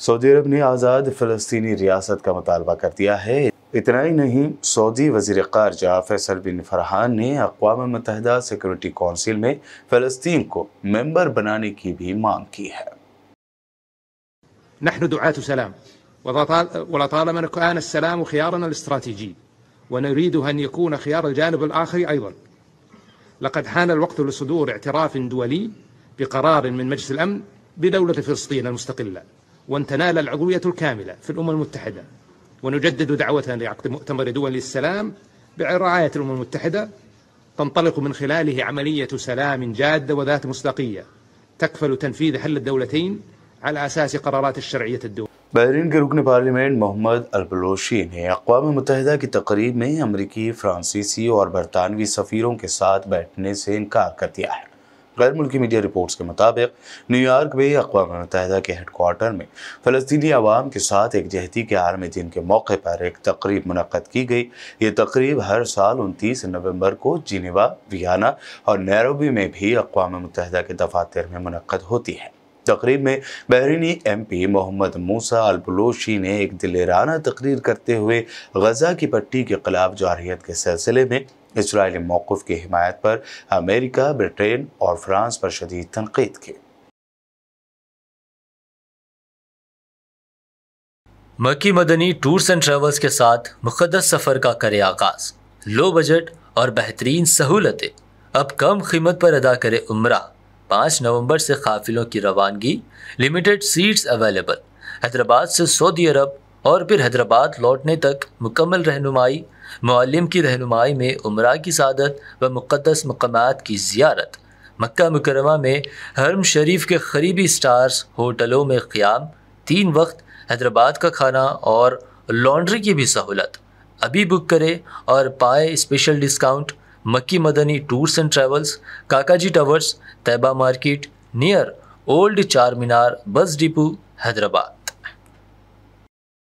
سعودی عرب نے آزاد فلسطینی ریاست کا مطالبہ کر دیا ہے اتنا ہی نہیں سعودی وزیر खारजा فیصل بن فرحان نے اقوام متحدہ सिक्योरिटी کونسل میں فلسطین کو ممبر بنانے کی بھی مانگ کی ہے نحن دعاة سلام ولطالما كان السلام خيارنا الاستراتيجي ونريد أن يكون خيار الجانب الآخر أيضا لقد حان الوقت لصدور اعتراف دولي بقرار من مجلس الأمن بدولة فلسطين المستقلة وأن تنال العضوية الكاملة في الأمم المتحدة ونجدد دعوتنا لعقد مؤتمر دول السلام برعاية الأمم المتحدة تنطلق من خلاله عملية سلام جادة وذات مصداقية تكفل تنفيذ حل الدولتين على أساس قرارات الشرعية الدولية बहरीन کے رکن پارلیمنٹ محمد البلوشی نے اقوام متحدہ کی تقریب میں امریکی فرانسیسی اور برطانوی سفیروں کے ساتھ بیٹھنے سے انکار کر دیا ہے غیر ملکی میڈیا رپورٹس کے مطابق نیو یارک میں اقوام متحدہ کے ہیڈ کوارٹر میں فلسطینی عوام کے ساتھ ایک جہتی کے عالمی دن کے موقع پر ایک تقریب منعقد کی گئی یہ تقریب ہر سال انتیس نومبر کو جینیوا ویانا اور نیروبی میں بھی اقوام متحدہ کے دفاتر میں منعقد ہوتی ہے تقریب میں بحرینی ایم پی محمد موسا البلوشی نے ایک دلیرانہ تقریر کرتے ہوئے غزہ کی پٹی کے خلاف جارحیت کے سلسلے میں اسرائیلی موقف کی حمایت پر امریکہ برٹین اور فرانس پر شدید تنقید کی مکی مدنی ٹورس اینڈ ٹریولز کے ساتھ مقدس سفر کا کرے آغاز لو بجٹ اور بہترین سہولتیں اب کم قیمت پر ادا کرے عمرہ پانچ نومبر سے قافلوں کی روانگی لیمیٹڈ سیٹس اویلیبل حیدرآباد سے سعودی عرب اور پھر حیدرآباد لوٹنے تک مکمل رہنمائی معلم کی رہنمائی میں عمرہ کی سعادت و مقدس مقامات کی زیارت مکہ مکرمہ میں حرم شریف کے قریبی سٹارز ہوٹلوں میں قیام تین وقت حیدرآباد کا کھانا اور لانڈری کی بھی سہولت ابھی بک کرے اور پائے special discount Makki Madani tours and travels Kaka ji towers Taiba market near old Charminar بس ڈیپو حیدرآباد